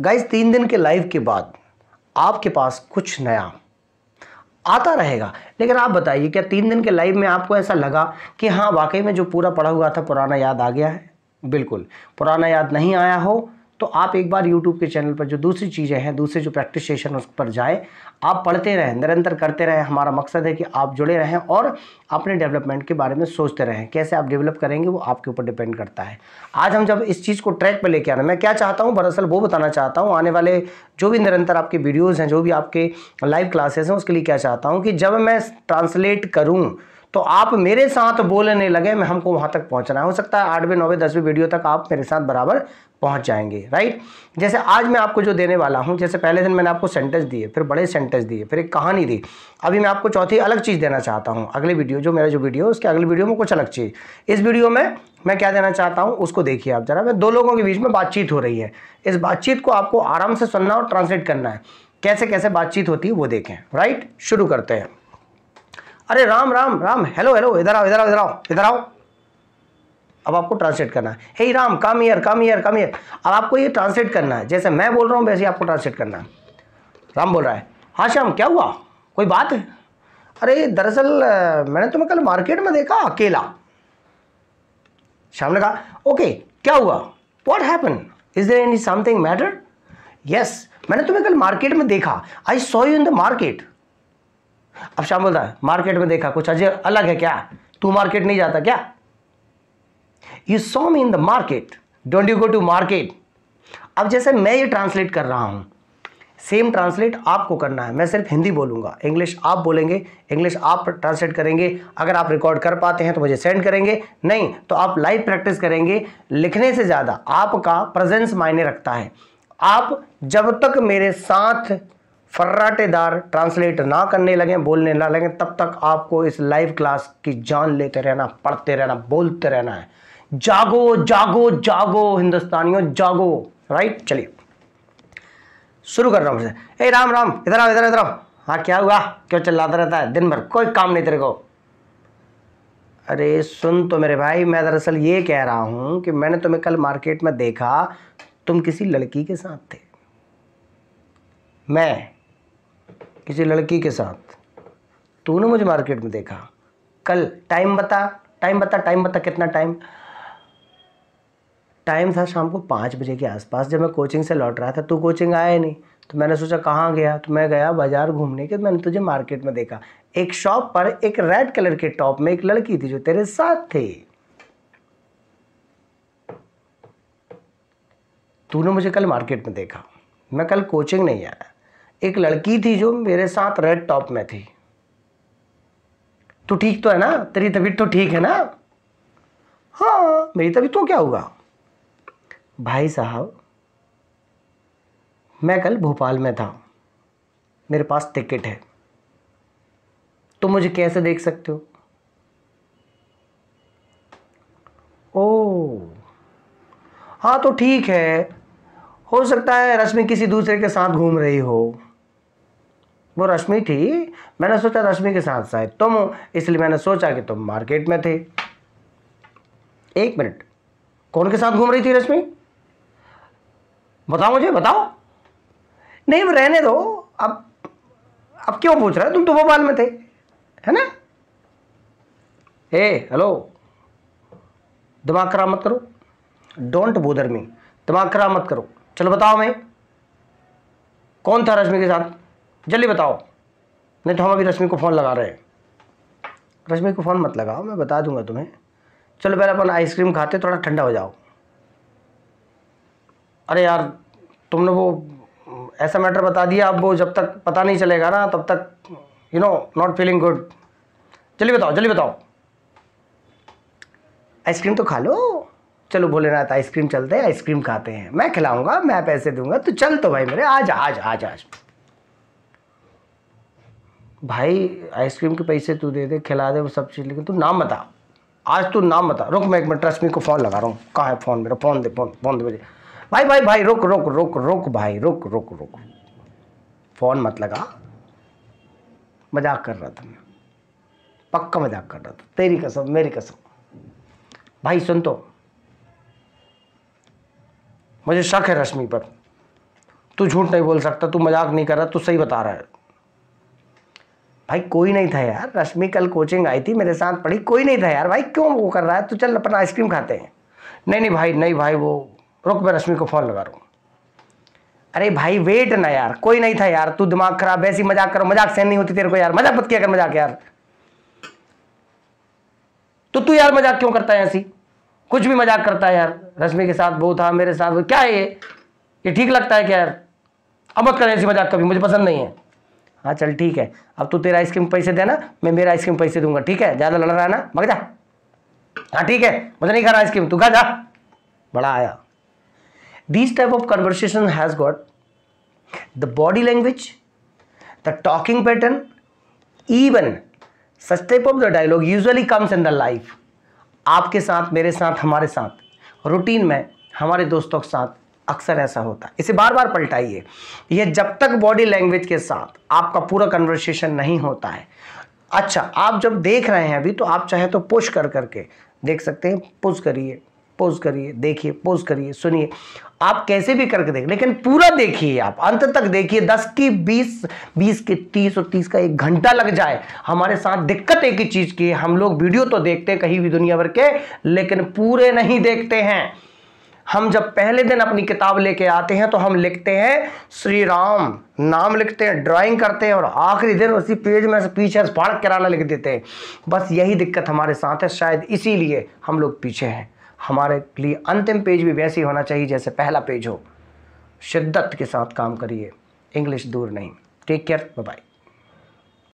guys तीन दिन के लाइव के बाद आपके पास कुछ नया आता रहेगा लेकिन आप बताइए क्या तीन दिन के लाइव में आपको ऐसा लगा कि हाँ वाकई में जो पूरा पढ़ा हुआ था पुराना याद आ गया है बिल्कुल पुराना याद नहीं आया हो तो आप एक बार यूट्यूब के चैनल पर जो दूसरी चीज़ें हैं दूसरे जो प्रैक्टिस सेशन उस पर जाए आप पढ़ते रहें निरंतर करते रहें हमारा मकसद है कि आप जुड़े रहें और अपने डेवलपमेंट के बारे में सोचते रहें कैसे आप डेवलप करेंगे वो आपके ऊपर डिपेंड करता है आज हम जब इस चीज़ को ट्रैक पर लेके आना मैं क्या चाहता हूँ दरअसल वो बताना चाहता हूँ आने वाले जो भी निरंतर आपके वीडियोज़ हैं जो भी आपके लाइव क्लासेस हैं उसके लिए क्या चाहता हूँ कि जब मैं ट्रांसलेट करूँ तो आप मेरे साथ बोलने लगे मैं हमको वहाँ तक पहुँचना हो सकता है आठवें नौवें दसवें वीडियो तक आप मेरे साथ बराबर पहुँच जाएंगे राइट जैसे आज मैं आपको जो देने वाला हूँ जैसे पहले दिन मैंने आपको सेंटेंस दिए फिर बड़े सेंटेंस दिए फिर एक कहानी दी अभी मैं आपको चौथी अलग चीज़ देना चाहता हूँ अगले वीडियो जो मेरा जो वीडियो उसके अगले वीडियो में कुछ अलग चीज़ इस वीडियो में मैं क्या देना चाहता हूँ उसको देखिए आप जरा मैं दो लोगों के बीच में बातचीत हो रही है इस बातचीत को आपको आराम से सुनना और ट्रांसलेट करना है कैसे कैसे बातचीत होती है वो देखें राइट शुरू करते हैं अरे राम राम राम हेलो हेलो इधर आओ इधर आओ इधर आओ इधर आओ अब आपको ट्रांसलेट करना है हे Ram come here come here come here अब आपको ये ट्रांसलेट करना है जैसे मैं बोल रहा हूँ वैसे आपको ट्रांसलेट करना है राम बोल रहा है हाँ श्याम क्या हुआ कोई बात है अरे दरअसल मैंने तुम्हें कल मार्केट में देखा अकेला श्याम ने कहा ओके क्या हुआ what happen is there any something matter yes मैंने तुम्हें कल मार्केट में देखा I saw you in the market अब श्याम बोलता है मार्केट में देखा कुछ अजय अलग है क्या तू मार्केट नहीं जाता क्या you saw me in the market don't you go to market अब जैसे मैं ये ट्रांसलेट कर रहा हूँ सेम ट्रांसलेट आपको करना है मैं सिर्फ हिंदी बोलूँगा इंग्लिश आप बोलेंगे इंग्लिश आप ट्रांसलेट करेंगे अगर आप रिकॉर्ड कर पाते हैं तो मुझे सेंड करेंगे नहीं तो आप लाइव प्रैक्टिस करेंगे लिखने से ज़्यादा आपका प्रेजेंस मायने रखता है आप जब तक मेरे साथ फर्राटेदार ट्रांसलेट ना करने लगें बोलने ना लगें तब तक आपको इस लाइव क्लास की जान लेते रहना पढ़ते रहना बोलते रहना है जागो जागो जागो हिंदुस्तानियों जागो राइट चलिए शुरू कर रहा हूँ ए राम राम इधर आओ इधर इधर आओ हाँ क्या हुआ क्यों चिल्लाता रहता है दिन भर कोई काम नहीं तेरे को अरे सुन तो मेरे भाई मैं दरअसल ये कह रहा हूँ कि मैंने तुम्हें कल मार्केट में देखा तुम किसी लड़की के साथ थे मैं किसी लड़की के साथ तूने मुझे मार्केट में देखा कल टाइम बता टाइम बता टाइम बता कितना टाइम टाइम था शाम को पाँच बजे के आसपास जब मैं कोचिंग से लौट रहा था तू कोचिंग आया नहीं तो मैंने सोचा कहाँ गया तो मैं गया बाज़ार घूमने के तो मैंने तुझे मार्केट में देखा एक शॉप पर एक रेड कलर के टॉप में एक लड़की थी जो तेरे साथ थी तूने मुझे कल मार्केट में देखा मैं कल कोचिंग नहीं आया एक लड़की थी जो मेरे साथ रेड टॉप में थी तो ठीक तो है ना तेरी तबीयत तो ठीक है ना हाँ मेरी तबीयत तो क्या हुआ भाई साहब मैं कल भोपाल में था मेरे पास टिकट है तो मुझे कैसे देख सकते हो ओ हाँ तो ठीक है हो सकता है रश्मि किसी दूसरे के साथ घूम रही हो वो रश्मि थी मैंने सोचा रश्मि के साथ शायद तुम हो इसलिए मैंने सोचा कि तुम मार्केट में थे एक मिनट कौन के साथ घूम रही थी रश्मि बताओ मुझे बताओ नहीं रहने दो अब अब क्यों पूछ रहे हो तुम तो भोपाल में थे है ना हे हेलो दिमाग खराब मत करो डोंट बोदर मी दिमाग खराब मत करो चलो बताओ मैं कौन था रश्मि के साथ जल्दी बताओ नहीं तो हम अभी रश्मि को फ़ोन लगा रहे हैं रश्मि को फ़ोन मत लगाओ मैं बता दूंगा तुम्हें चलो पहले अपन आइसक्रीम खाते थोड़ा ठंडा हो जाओ अरे यार तुमने वो ऐसा मैटर बता दिया अब वो जब तक पता नहीं चलेगा ना तब तक you know not feeling good जल्दी बताओ जल्दी बताओ आइसक्रीम तो खा लो चलो भोलेनाथ आइसक्रीम चलते हैं आइसक्रीम खाते हैं मैं खिलाऊंगा मैं पैसे दूंगा तो चल तो भाई मेरे आज आज आज आज भाई आइसक्रीम के पैसे तू दे दे खिला दे वो सब चीज़ लेकिन तू नाम बता आज तू नाम बता रुक मैं एक मिनट ट्रस्ट मी को फ़ोन लगा रहा हूँ कहाँ है फ़ोन मेरा फ़ोन दे फ़ोन फ़ोन दे मुझे भाई भाई भाई रुक रुक रुक रुक भाई रुक रुक रुक फ़ोन मत लगा मजाक कर रहा था मैं पक्का मजाक कर रहा था तेरी कसम मेरी कसम भाई सुन तो मुझे शक है रश्मि पर तू झूठ नहीं बोल सकता तू मजाक नहीं कर रहा तू सही बता रहा है भाई कोई नहीं था यार रश्मि कल कोचिंग आई थी मेरे साथ पढ़ी कोई नहीं था यार भाई क्यों वो कर रहा है तो चल अपना आइसक्रीम खाते हैं नहीं नहीं भाई नहीं भाई वो रुक मैं रश्मि को फ़ोन लगा रहा हूँ अरे भाई वेट ना यार कोई नहीं था यार तू दिमाग खराब ऐसी मजाक करो मजाक सहन नहीं होती तेरे को यार मजाक मत किया कर मजाक यार तो तू यार मजाक क्यों करता है ऐसी कुछ भी मजाक करता है यार रश्मि के साथ वो था मेरे साथ वो क्या है ये ये ठीक लगता है क्या यार अब मत कर ऐसी मजाक कभी मुझे पसंद नहीं है हाँ चल ठीक है अब तू तेरा आइसक्रीम पैसे देना मैं मेरा आइसक्रीम पैसे दूंगा ठीक है ज़्यादा लड़ रहा है ना मग जा हाँ ठीक है मुझे नहीं खाना आइसक्रीम तू खा जा बड़ा आया this type of conversation has got the body language the talking pattern even such type of the dialogue usually comes in the life आपके साथ मेरे साथ हमारे साथ रूटीन में हमारे दोस्तों के साथ अक्सर ऐसा होता है इसे बार बार पलटाइए यह जब तक बॉडी लैंग्वेज के साथ आपका पूरा कन्वर्सेशन नहीं होता है अच्छा आप जब देख रहे हैं अभी तो आप चाहे तो पुश कर करके देख सकते हैं पुश करिए पोज करिए देखिए पोज करिए सुनिए आप कैसे भी करके देख लेकिन पूरा देखिए आप अंत तक देखिए दस की बीस बीस के तीस और तीस का एक घंटा लग जाए हमारे साथ दिक्कत एक ही चीज़ की हम लोग वीडियो तो देखते हैं कहीं भी दुनिया भर के लेकिन पूरे नहीं देखते हैं हम जब पहले दिन अपनी किताब लेके आते हैं तो हम लिखते हैं श्री राम नाम लिखते हैं ड्राइंग करते हैं और आखिरी दिन उसी पेज में से पीछे फाड़ किराना लिख देते हैं बस यही दिक्कत हमारे साथ है शायद इसीलिए हम लोग पीछे हैं हमारे लिए अंतिम पेज भी वैसे ही होना चाहिए जैसे पहला पेज हो शिद्दत के साथ काम करिए इंग्लिश दूर नहीं टेक केयर बाय